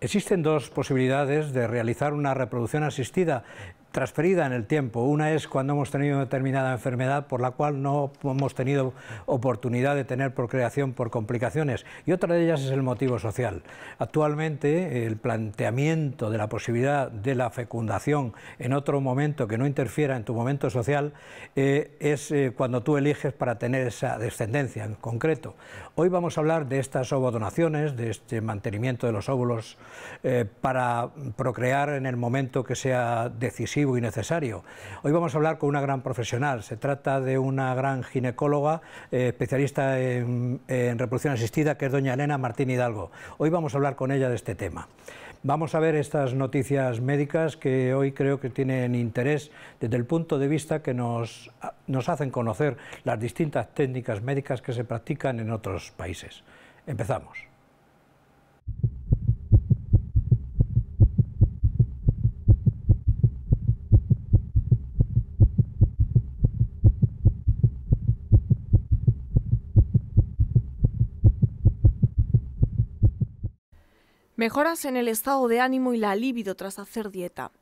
Existen dos posibilidades de realizar una reproducción asistida transferida en el tiempo. Una es cuando hemos tenido determinada enfermedad por la cual no hemos tenido oportunidad de tener procreación por complicaciones. Y otra de ellas es el motivo social. Actualmente el planteamiento de la posibilidad de la fecundación en otro momento que no interfiera en tu momento social eh, es eh, cuando tú eliges para tener esa descendencia en concreto. Hoy vamos a hablar de estas ovodonaciones, de este mantenimiento de los óvulos eh, para procrear en el momento que sea decisivo y necesario. Hoy vamos a hablar con una gran profesional, se trata de una gran ginecóloga, eh, especialista en, en reproducción asistida, que es doña Elena Martín Hidalgo. Hoy vamos a hablar con ella de este tema. Vamos a ver estas noticias médicas que hoy creo que tienen interés desde el punto de vista que nos, nos hacen conocer las distintas técnicas médicas que se practican en otros países. Empezamos. Mejoras en el estado de ánimo y la libido tras hacer dieta.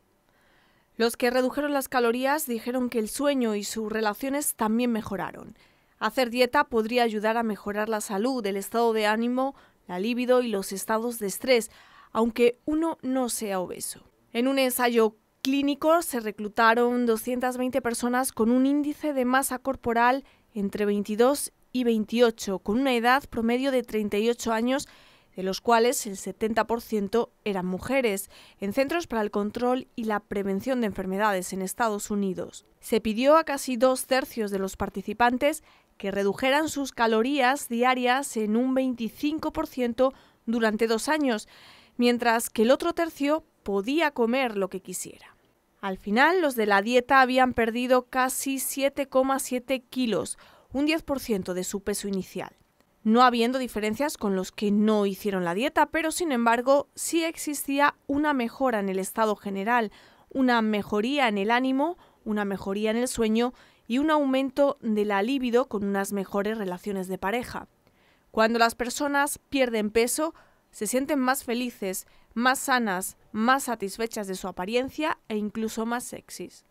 Los que redujeron las calorías dijeron que el sueño y sus relaciones también mejoraron. Hacer dieta podría ayudar a mejorar la salud, el estado de ánimo, la libido y los estados de estrés, aunque uno no sea obeso. En un ensayo clínico se reclutaron 220 personas con un índice de masa corporal entre 22 y 28, con una edad promedio de 38 años de los cuales el 70% eran mujeres, en Centros para el Control y la Prevención de Enfermedades en Estados Unidos. Se pidió a casi dos tercios de los participantes que redujeran sus calorías diarias en un 25% durante dos años, mientras que el otro tercio podía comer lo que quisiera. Al final, los de la dieta habían perdido casi 7,7 kilos, un 10% de su peso inicial no habiendo diferencias con los que no hicieron la dieta, pero sin embargo sí existía una mejora en el estado general, una mejoría en el ánimo, una mejoría en el sueño y un aumento de la libido con unas mejores relaciones de pareja. Cuando las personas pierden peso, se sienten más felices, más sanas, más satisfechas de su apariencia e incluso más sexys.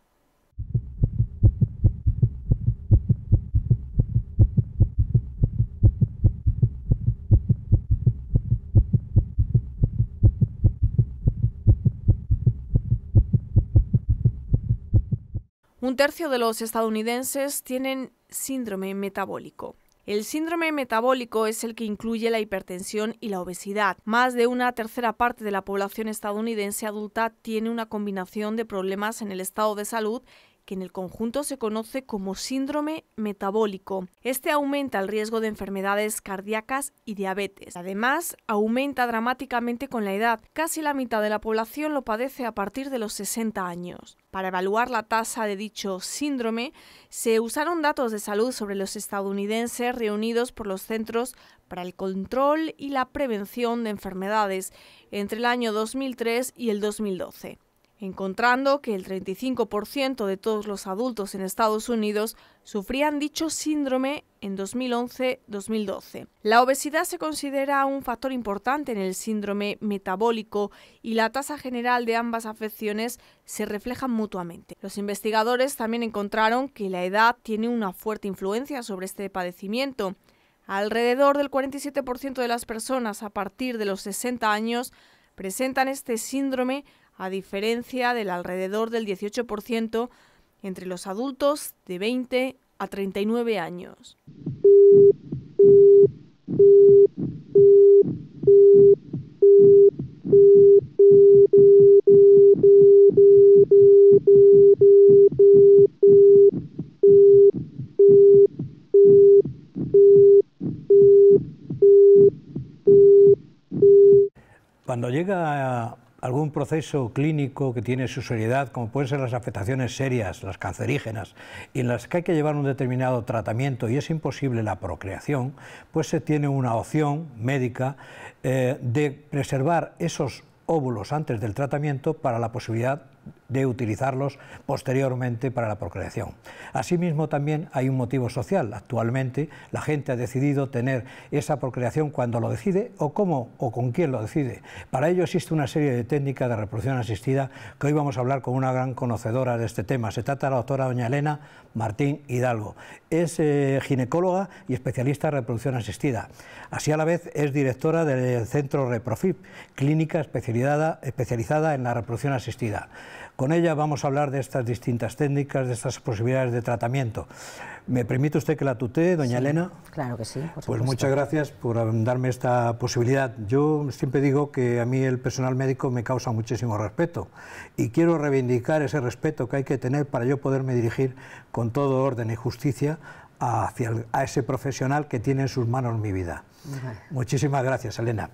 Un tercio de los estadounidenses tienen síndrome metabólico. El síndrome metabólico es el que incluye la hipertensión y la obesidad. Más de una tercera parte de la población estadounidense adulta tiene una combinación de problemas en el estado de salud en el conjunto se conoce como síndrome metabólico. Este aumenta el riesgo de enfermedades cardíacas y diabetes. Además, aumenta dramáticamente con la edad. Casi la mitad de la población lo padece a partir de los 60 años. Para evaluar la tasa de dicho síndrome, se usaron datos de salud sobre los estadounidenses reunidos por los Centros para el Control y la Prevención de Enfermedades entre el año 2003 y el 2012 encontrando que el 35% de todos los adultos en Estados Unidos sufrían dicho síndrome en 2011-2012. La obesidad se considera un factor importante en el síndrome metabólico y la tasa general de ambas afecciones se reflejan mutuamente. Los investigadores también encontraron que la edad tiene una fuerte influencia sobre este padecimiento. Alrededor del 47% de las personas a partir de los 60 años presentan este síndrome a diferencia del alrededor del 18% entre los adultos de 20 a 39 años. Cuando llega algún proceso clínico que tiene su seriedad, como pueden ser las afectaciones serias, las cancerígenas, y en las que hay que llevar un determinado tratamiento y es imposible la procreación, pues se tiene una opción médica eh, de preservar esos óvulos antes del tratamiento para la posibilidad de utilizarlos posteriormente para la procreación. Asimismo, también hay un motivo social. Actualmente, la gente ha decidido tener esa procreación cuando lo decide o cómo o con quién lo decide. Para ello existe una serie de técnicas de reproducción asistida que hoy vamos a hablar con una gran conocedora de este tema. Se trata de la doctora doña Elena Martín Hidalgo. Es eh, ginecóloga y especialista en reproducción asistida. Así a la vez es directora del Centro Reprofit, clínica especializada, especializada en la reproducción asistida. Con ella vamos a hablar de estas distintas técnicas, de estas posibilidades de tratamiento. ¿Me permite usted que la tutee, doña Elena? Claro que sí. pues muchas gracias por darme esta posibilidad. Yo siempre digo que a mí el personal médico me causa muchísimo respeto y quiero reivindicar ese respeto que hay que tener para yo poderme dirigir con todo orden y justicia hacia a ese profesional que tiene en sus manos mi vida. Muchísimas gracias, Elena.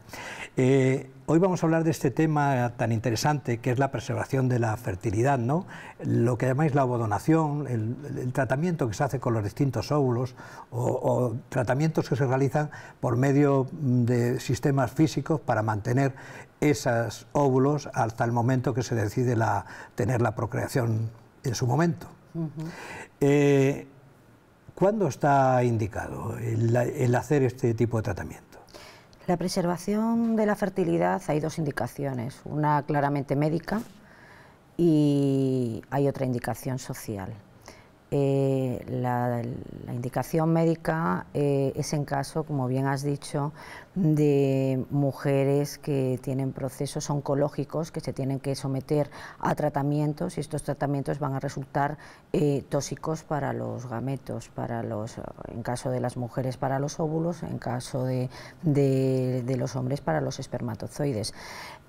Eh, hoy vamos a hablar de este tema tan interesante que es la preservación de la fertilidad, ¿no? lo que llamáis la ovodonación, el, tratamiento que se hace con los distintos óvulos o, tratamientos que se realizan por medio mm, de sistemas físicos para mantener esos óvulos hasta el momento que se decide la, tener la procreación en su momento. ¿Cuándo está indicado el, hacer este tipo de tratamiento? La preservación de la fertilidad hay dos indicaciones, una claramente médica y hay otra indicación social. Eh, la, indicación médica eh, es en caso, como bien has dicho, de mujeres que tienen procesos oncológicos que se tienen que someter a tratamientos y estos tratamientos van a resultar eh, tóxicos para los gametos, para los, en caso de las mujeres para los óvulos, en caso de los hombres para los espermatozoides.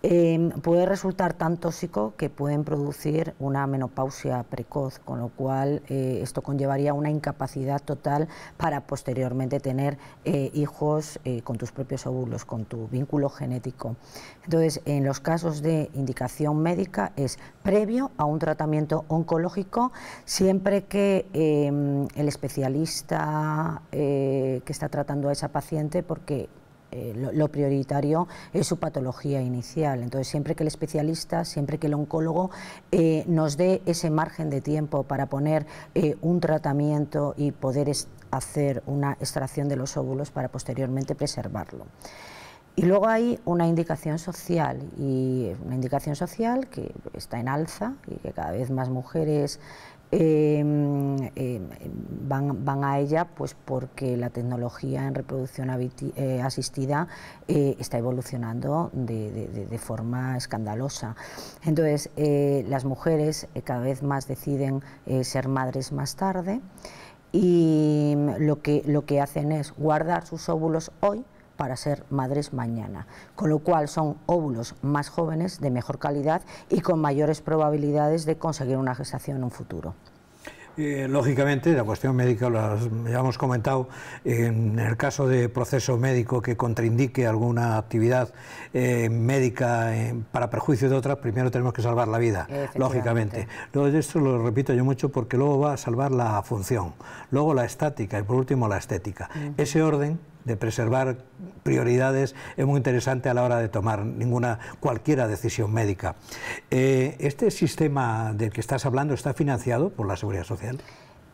Em, puede resultar tan tóxico que pueden producir una menopausia precoz, con lo cual eh, esto conllevaría una incapacidad total para posteriormente tener eh, hijos eh, con tus propios óvulos, con tu vínculo genético. Entonces, en los casos de indicación médica es previo a un tratamiento oncológico, siempre que em, el especialista que está tratando a esa paciente, porque eh, lo, prioritario es su patología inicial. Entonces, siempre que el especialista, siempre que el oncólogo eh, nos dé ese margen de tiempo para poner eh, un tratamiento y poder hacer una extracción de los óvulos para posteriormente preservarlo. Y luego hay una indicación social, y una indicación social que está en alza y que cada vez más mujeres eh, van, a ella pues porque la tecnología en reproducción eh, asistida eh, está evolucionando de, de, forma escandalosa. Entonces, las mujeres cada vez más deciden ser madres más tarde y lo que, lo que hacen es guardar sus óvulos hoy para ser madres mañana, con lo cual son óvulos más jóvenes, de mejor calidad y con mayores probabilidades de conseguir una gestación en un futuro. Eh, lógicamente, la cuestión médica, ya hemos comentado, en el caso de proceso médico que contraindique alguna actividad eh, médica eh, para perjuicio de otras, primero tenemos que salvar la vida, lógicamente. Luego, esto lo repito yo mucho porque luego va a salvar la función, luego la estática y por último la estética. Mm. Ese orden de preservar prioridades es muy interesante a la hora de tomar ninguna, cualquiera decisión médica. Eh, ¿Este sistema del que estás hablando está financiado por la Seguridad Social?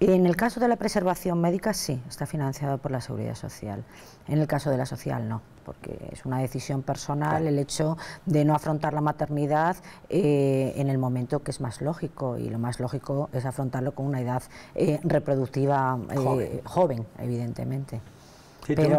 En el caso de la preservación médica, sí, está financiado por la Seguridad Social. En el caso de la social, no, porque es una decisión personal el hecho de no afrontar la maternidad eh, en el momento que es más lógico, y lo más lógico es afrontarlo con una edad eh, reproductiva joven, evidentemente pero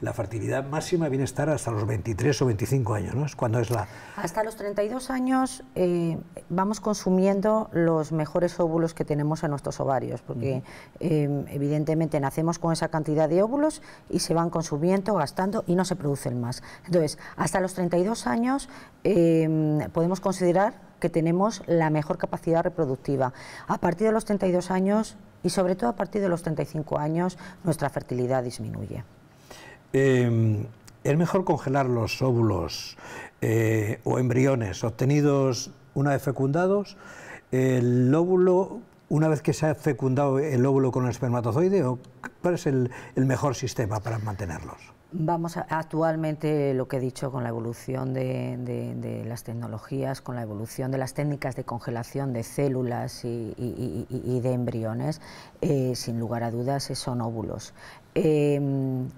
la fertilidad máxima viene a estar hasta los 23 o 25 años, ¿no? Es cuando es la... Hasta los 32 años eh, vamos consumiendo los mejores óvulos que tenemos en nuestros ovarios, porque eh, evidentemente nacemos con esa cantidad de óvulos y se van consumiendo, gastando y no se producen más. Entonces, hasta los 32 años eh, podemos considerar que tenemos la mejor capacidad reproductiva. A partir de los 32 años y sobre todo a partir de los 35 años nuestra fertilidad disminuye. Em, ¿Es mejor congelar los óvulos eh, o embriones obtenidos una vez fecundados? ¿El óvulo, una vez que se ha fecundado el óvulo con el espermatozoide, o cuál es el mejor sistema para mantenerlos? Vamos, actualmente lo que he dicho con la evolución de, las tecnologías, con la evolución de las técnicas de congelación de células y, de embriones, eh, sin lugar a dudas son óvulos. Eh,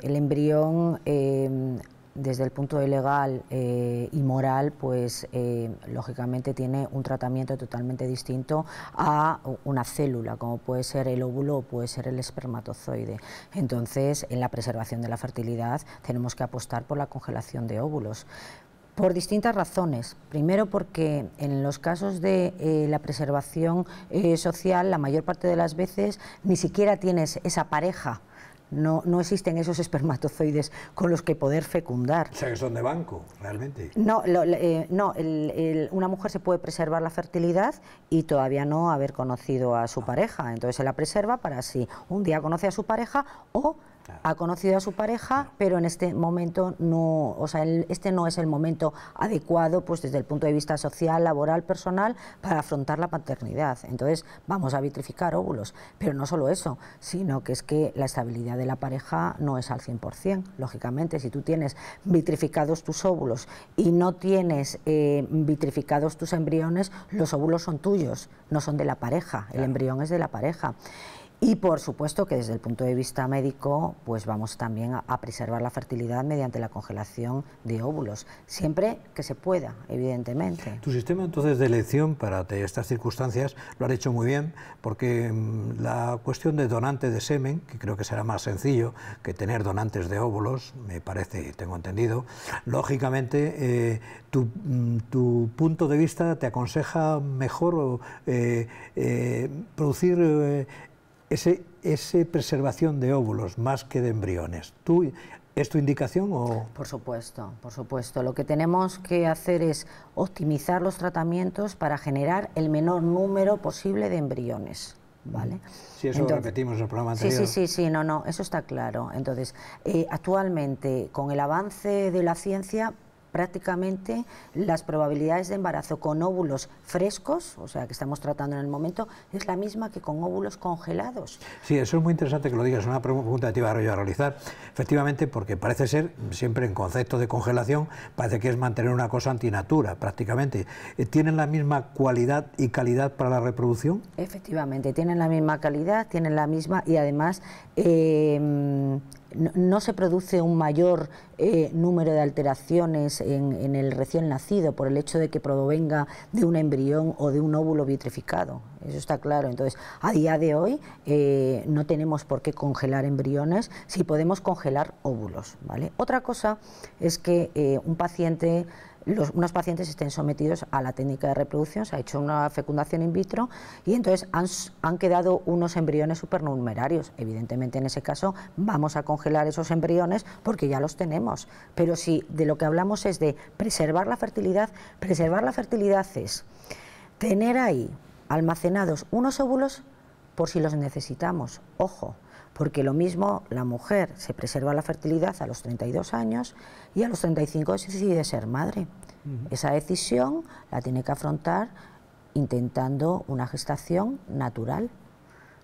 el embrión eh, desde el punto de legal eh, y moral, pues eh, lógicamente tiene un tratamiento totalmente distinto a una célula, como puede ser el óvulo o puede ser el espermatozoide. Entonces, en la preservación de la fertilidad tenemos que apostar por la congelación de óvulos. Por distintas razones. Primero porque en los casos de eh, la preservación social, la mayor parte de las veces ni siquiera tienes esa pareja no, no existen esos espermatozoides con los que poder fecundar. O sea, que son de banco, realmente. No, eh, no una mujer se puede preservar la fertilidad y todavía no haber conocido a su ah. pareja. Entonces se la preserva para si un día conoce a su pareja o ha conocido a su pareja, pero en este momento no, o sea, este no es el momento adecuado, pues desde el punto de vista social, laboral, personal, para afrontar la paternidad. Entonces, vamos a vitrificar óvulos. Pero no solo eso, sino que es que la estabilidad de la pareja no es al 100%. Lógicamente, si tú tienes vitrificados tus óvulos y no tienes eh, vitrificados tus embriones, los óvulos son tuyos, no son de la pareja. El embrión es de la pareja. Y por supuesto que desde el punto de vista médico, pues vamos también a, preservar la fertilidad mediante la congelación de óvulos, siempre que se pueda, evidentemente. Tu sistema entonces de elección para estas circunstancias lo han hecho muy bien, porque mm, la cuestión de donante de semen, que creo que será más sencillo que tener donantes de óvulos, me parece, y tengo entendido, lógicamente eh, mm, tu, punto de vista te aconseja mejor eh, eh, producir ese, ese preservación de óvulos más que de embriones. ¿Tú, ¿Es tu indicación o...? Por supuesto, por supuesto. Lo que tenemos que hacer es optimizar los tratamientos para generar el menor número posible de embriones. Mm. ¿Vale? Sí, eso repetimos el programa anterior. Sí, sí, sí, sí, no, no, eso está claro. Entonces, eh, actualmente, con el avance de la ciencia, prácticamente las probabilidades de embarazo con óvulos frescos, o sea, que estamos tratando en el momento, es la misma que con óvulos congelados. Sí, eso es muy interesante que lo digas, es una pregunta que te iba a realizar, efectivamente, porque parece ser, siempre en concepto de congelación, parece que es mantener una cosa antinatura, prácticamente. Eh, ¿Tienen la misma cualidad y calidad para la reproducción? Efectivamente, tienen la misma calidad, tienen la misma y además... Em, no, se produce un mayor eh, número de alteraciones en, el recién nacido por el hecho de que provenga de un embrión o de un óvulo vitrificado. Eso está claro. Entonces, a día de hoy eh, no tenemos por qué congelar embriones si podemos congelar óvulos. ¿vale? Otra cosa es que eh, un paciente los, unos pacientes estén sometidos a la técnica de reproducción, se ha hecho una fecundación in vitro y entonces han, han quedado unos embriones supernumerarios. Evidentemente en ese caso vamos a congelar esos embriones porque ya los tenemos. Pero si de lo que hablamos es de preservar la fertilidad, preservar la fertilidad es tener ahí almacenados unos óvulos por si los necesitamos. Ojo, porque lo mismo la mujer se preserva la fertilidad a los 32 años y a los 35 decide ser madre. Esa decisión la tiene que afrontar intentando una gestación natural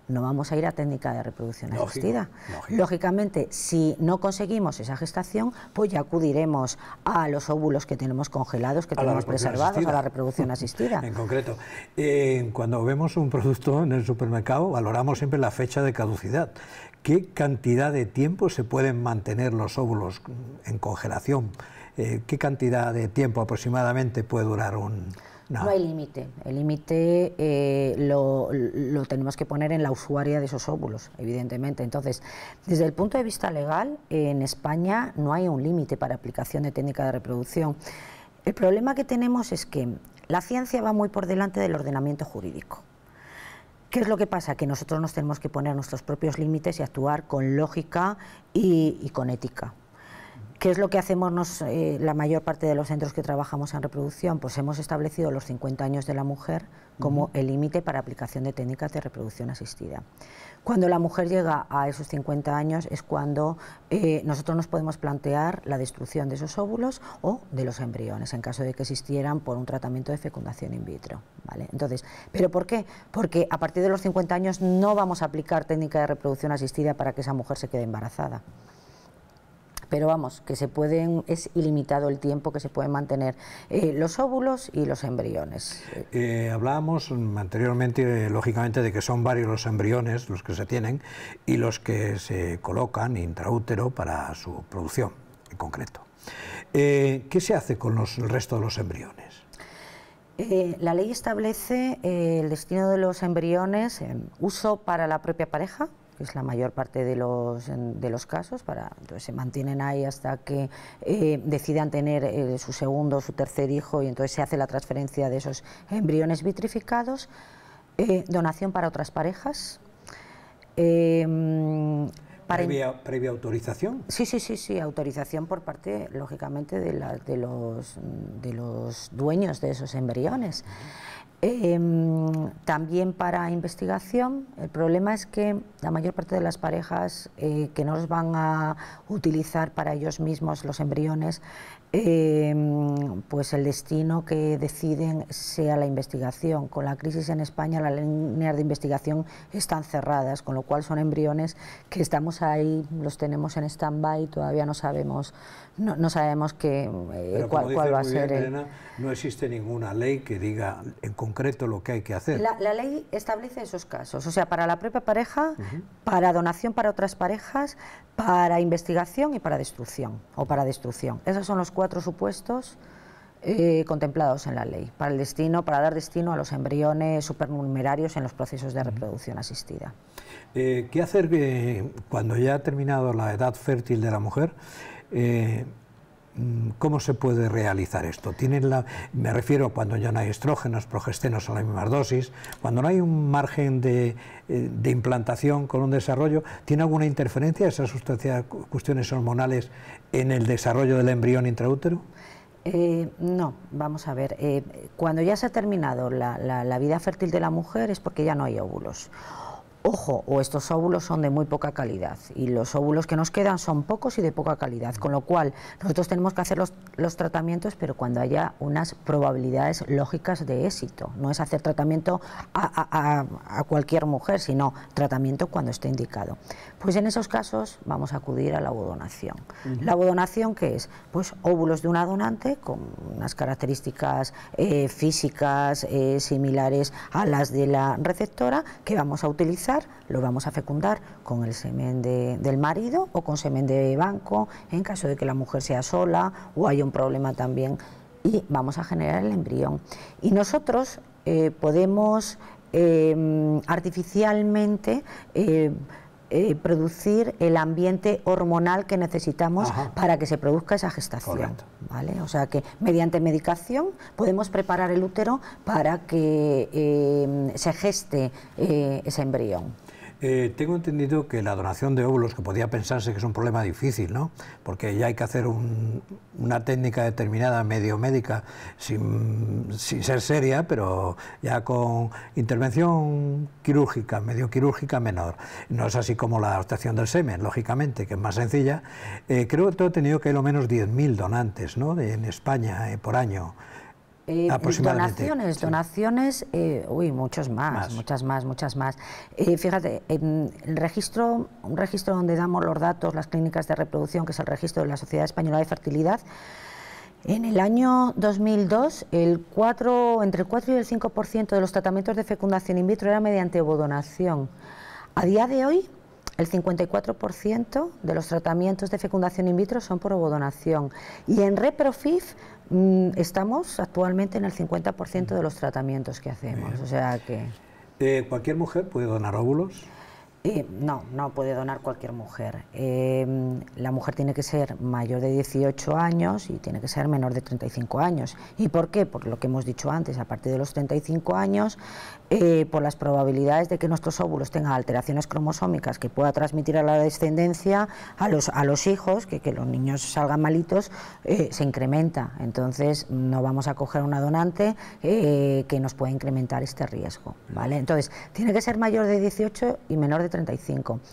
no vamos a ir a técnica de reproducción asistida. Lógicamente, si no conseguimos esa gestación, pues ya acudiremos a los óvulos que tenemos congelados, que tenemos preservados, a la reproducción asistida. en concreto, eh, cuando vemos un producto en el supermercado, valoramos siempre la fecha de caducidad. ¿Qué cantidad de tiempo se pueden mantener los óvulos en congelación? Eh, ¿Qué cantidad de tiempo aproximadamente puede durar un... No, hay límite. El límite eh, lo, tenemos que poner en la usuaria de esos óvulos, evidentemente. Entonces, desde el punto de vista legal, en España no hay un límite para aplicación de técnica de reproducción. El problema que tenemos es que la ciencia va muy por delante del ordenamiento jurídico. ¿Qué es lo que pasa? Que nosotros nos tenemos que poner nuestros propios límites y actuar con lógica y con ética. ¿Qué es lo que hacemos eh, la mayor parte de los centros que trabajamos en reproducción? Pues hemos establecido los 50 años de la mujer como el límite para aplicación de técnicas de reproducción asistida. Cuando la mujer llega a esos 50 años es cuando eh, nosotros nos podemos plantear la destrucción de esos óvulos o de los embriones, en caso de que existieran por un tratamiento de fecundación in vitro. Entonces, ¿Pero por qué? Porque a partir de los 50 años no vamos a aplicar técnica de reproducción asistida para que esa mujer se quede embarazada pero vamos, que se pueden, es ilimitado el tiempo que se pueden mantener eh, los óvulos y los embriones. Eh, hablábamos anteriormente, lógicamente, de que son varios los embriones los que se tienen y los que se colocan intraútero para su producción en concreto. Eh, ¿Qué se hace con los, el resto de los embriones? la ley establece el destino de los embriones en uso para la propia pareja, que es la mayor parte de los, de los casos, para, entonces se mantienen ahí hasta que eh, decidan tener eh, su segundo o su tercer hijo y entonces se hace la transferencia de esos embriones vitrificados, eh, donación para otras parejas. Em, para previa, ¿Previa, autorización? Sí, sí, sí, sí, autorización por parte, lógicamente, de, la, de, los, de los dueños de esos embriones. Em, también para investigación. El problema es que la mayor parte de las parejas eh, que no los van a utilizar para ellos mismos los embriones Em, pues el destino que deciden sea la investigación. Con la crisis en España las líneas de investigación están cerradas, con lo cual son embriones que estamos ahí, los tenemos en stand-by, todavía no sabemos, no, sabemos que, eh, cuál, va a ser. no existe ninguna ley que diga en concreto lo que hay que hacer. La, ley establece esos casos, o sea, para la propia pareja, para donación para otras parejas, para investigación y para destrucción, o para destrucción. Esos son los cuatro cuatro supuestos eh, contemplados en la ley para el destino, para dar destino a los embriones supernumerarios en los procesos de reproducción asistida. Eh, ¿Qué hacer cuando ya ha terminado la edad fértil de la mujer? Eh, Mm, ¿Cómo se puede realizar esto? ¿Tienen la, me refiero cuando ya no hay estrógenos, progestenos a la mismas dosis, cuando no hay un margen eh, de, implantación con un desarrollo, ¿tiene alguna interferencia esas sustancias, cuestiones hormonales en el desarrollo del embrión intraútero? Eh, no, vamos a ver, eh, cuando ya se ha terminado la vida fértil de la mujer es porque ya no hay óvulos Ojo, o estos óvulos son de muy poca calidad y los óvulos que nos quedan son pocos y de poca calidad, con lo cual nosotros tenemos que hacer los, tratamientos, pero cuando haya unas probabilidades lógicas de éxito. No es hacer tratamiento a cualquier mujer, sino tratamiento cuando esté indicado. Pues en esos casos vamos a acudir a la abodonación. ¿La abodonación qué es? Pues óvulos de una donante con unas características eh, físicas eh, similares a las de la receptora que vamos a utilizar, lo vamos a fecundar con el semen del marido o con semen de banco en caso de que la mujer sea sola o haya un problema también y vamos a generar el embrión. Y nosotros eh, podemos em, artificialmente eh, producir el ambiente hormonal que necesitamos para que se produzca esa gestación. ¿vale? O sea que mediante medicación podemos preparar el útero para que eh, se geste eh, ese embrión. Eh, tengo entendido que la donación de óvulos, que podría pensarse que es un problema difícil, ¿no? Porque ya hay que hacer una técnica determinada, medio médica, sin, ser seria, pero ya con intervención quirúrgica, medio quirúrgica menor. No es así como la obtención del semen, lógicamente, que es más sencilla. Eh, creo que he tenido que hay lo menos 10.000 donantes, En España, eh, por año. Eh, donaciones, donaciones, eh, uy, muchos más, muchas más, muchas más. Eh, fíjate, el registro, un registro donde damos los datos, las clínicas de reproducción, que es el registro de la Sociedad Española de Fertilidad, en el año 2002, el 4, entre el 4 y el 5% de los tratamientos de fecundación in vitro era mediante ovodonación. A día de hoy, el 54% de los tratamientos de fecundación in vitro son por ovodonación. Y en ReproFIF Mm, estamos actualmente en el 50% de los tratamientos que hacemos, o sea que... Eh, ¿Cualquier mujer puede donar óvulos? no, no puede donar cualquier mujer. Em, la mujer tiene que ser mayor de 18 años y tiene que ser menor de 35 años. ¿Y por qué? Por lo que hemos dicho antes, a partir de los 35 años, eh, por las probabilidades de que nuestros óvulos tengan alteraciones cromosómicas que pueda transmitir a la descendencia, a los, a los hijos, que, que los niños salgan malitos, eh, se incrementa. Entonces, no vamos a coger una donante eh, que nos pueda incrementar este riesgo. ¿vale? Entonces, tiene que ser mayor de 18 y menor de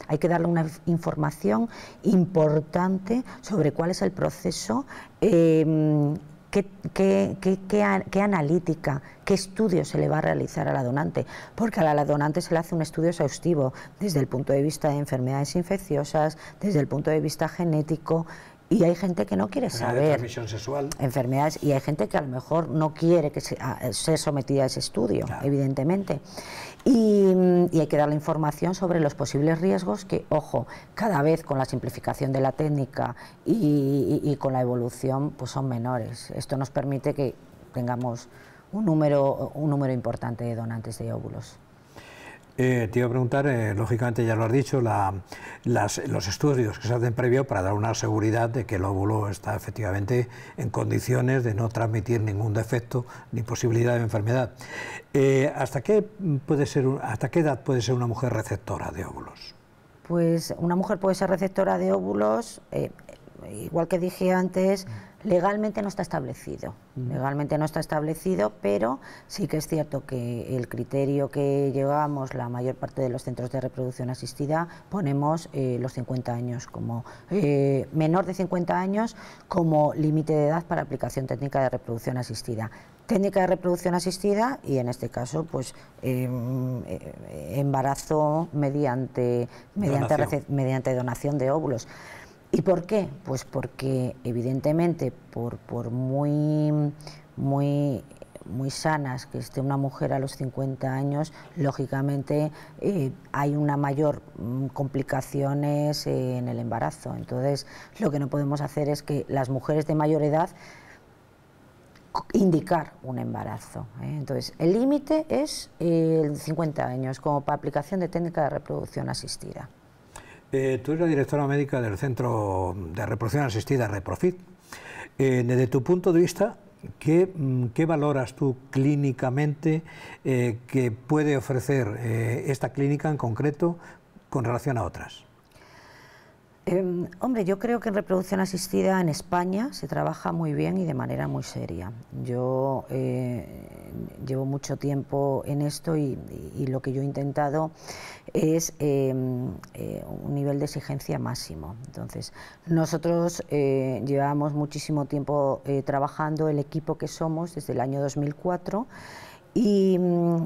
hay que darle una información importante sobre cuál es el proceso. Em, qué, qué, analítica, qué estudio se le va a realizar a la donante, porque a la donante se le hace un estudio exhaustivo desde el punto de vista de enfermedades infecciosas, desde el punto de vista genético, y hay gente que no quiere saber. Enfermedades. Y hay gente que a lo mejor no quiere que ah, sometida a ese estudio, evidentemente. Y, hay que dar la información sobre los posibles riesgos que, ojo, cada vez con la simplificación de la técnica y, y con la evolución, pues son menores. Esto nos permite que tengamos un número, un número importante de donantes de óvulos. Eh, te iba a preguntar, eh, lógicamente ya lo has dicho, los estudios que se hacen previo para dar una seguridad de que el óvulo está efectivamente en condiciones de no transmitir ningún defecto ni posibilidad de enfermedad. Eh, ¿hasta, qué puede ser, ¿Hasta qué edad puede ser una mujer receptora de óvulos? Pues una mujer puede ser receptora de óvulos, igual que dije antes, legalmente no está establecido. Mm. Legalmente no está establecido, pero sí que es cierto que el criterio que llevamos la mayor parte de los centros de reproducción asistida ponemos eh, los 50 años como eh, menor de 50 años como límite de edad para aplicación técnica de reproducción asistida. Técnica de reproducción asistida y en este caso pues em, eh, embarazo mediante mediante mediante donación de óvulos. ¿Y por qué? Pues porque evidentemente, por, muy, muy sanas que esté una mujer a los 50 años, lógicamente eh, hay una mayor mm, complicaciones eh, en el embarazo. Entonces, lo que no podemos hacer es que las mujeres de mayor edad indicar un embarazo. ¿eh? Entonces, el límite es el 50 años como para aplicación de técnica de reproducción asistida. Eh, tú eres la directora médica del Centro de Reproducción Asistida, Reprofit. Eh, desde tu punto de vista, ¿qué, mm, valoras tú clínicamente eh, que puede ofrecer esta clínica en concreto con relación a otras? Em, hombre, yo creo que en reproducción asistida en España se trabaja muy bien y de manera muy seria. Yo eh, llevo mucho tiempo en esto y, lo que yo he intentado es em, eh, un nivel de exigencia máximo. Entonces, nosotros eh, llevamos muchísimo tiempo trabajando el equipo que somos desde el año 2004 y,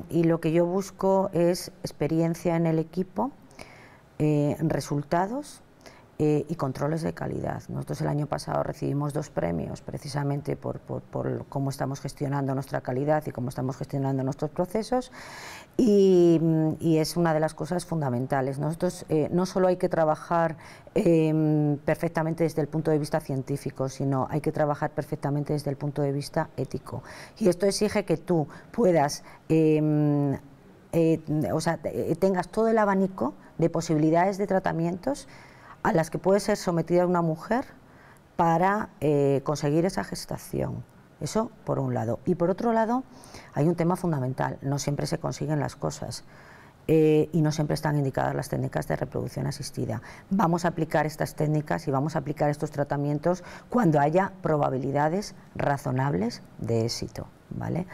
y lo que yo busco es experiencia en el equipo, resultados eh, y controles de calidad. Nosotros el año pasado recibimos dos premios precisamente por, cómo estamos gestionando nuestra calidad y cómo estamos gestionando nuestros procesos y, mm, es una de las cosas fundamentales. Nosotros eh, no solo hay que trabajar em, perfectamente desde el punto de vista científico, sino hay que trabajar perfectamente desde el punto de vista ético. Y esto exige que tú puedas... Em, eh, o sea, tengas todo el abanico de posibilidades de tratamientos a las que puede ser sometida una mujer para eh, conseguir esa gestación. Eso por un lado. Y por otro lado, hay un tema fundamental. No siempre se consiguen las cosas. Eh, y no siempre están indicadas las técnicas de reproducción asistida. Vamos a aplicar estas técnicas y vamos a aplicar estos tratamientos cuando haya probabilidades razonables de éxito. ¿vale?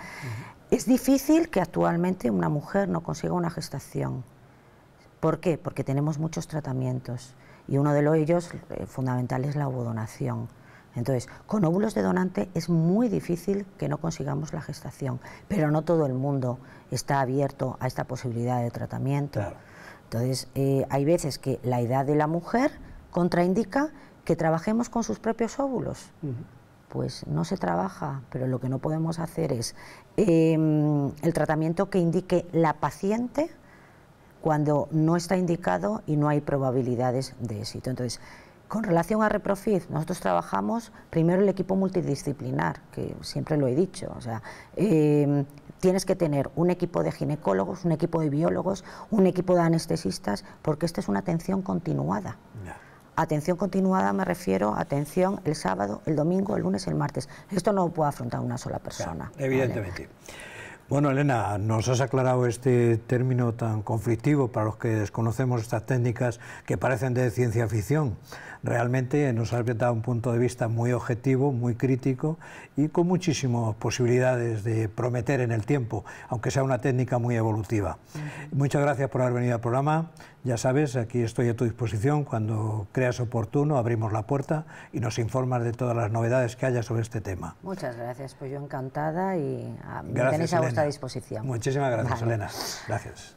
Es difícil que actualmente una mujer no consiga una gestación. ¿Por qué? Porque tenemos muchos tratamientos y uno de ellos eh, fundamental es la ovodonación. Entonces, con óvulos de donante es muy difícil que no consigamos la gestación, pero no todo el mundo está abierto a esta posibilidad de tratamiento. Entonces, eh, hay veces que la edad de la mujer contraindica que trabajemos con sus propios óvulos. Pues no se trabaja, pero lo que no podemos hacer es em, el tratamiento que indique la paciente cuando no está indicado y no hay probabilidades de éxito. Entonces, con relación a Reprofit, nosotros trabajamos primero el equipo multidisciplinar, que siempre lo he dicho. O sea, em, tienes que tener un equipo de ginecólogos, un equipo de biólogos, un equipo de anestesistas, porque esta es una atención continuada. Atención continuada me refiero a atención el sábado, el domingo, el lunes, el martes. Esto no lo puede afrontar una sola persona. evidentemente. Bueno, Elena, nos has aclarado este término tan conflictivo para los que desconocemos estas técnicas que parecen de ciencia ficción realmente nos ha dado un punto de vista muy objetivo, muy crítico y con muchísimas posibilidades de prometer en el tiempo, aunque sea una técnica muy evolutiva. Muchas gracias por haber venido al programa. Ya sabes, aquí estoy a tu disposición. Cuando creas oportuno, abrimos la puerta y nos informas de todas las novedades que haya sobre este tema. Muchas gracias, pues yo encantada y ah, me tenéis a vuestra disposición. Muchísimas gracias, Elena. Gracias.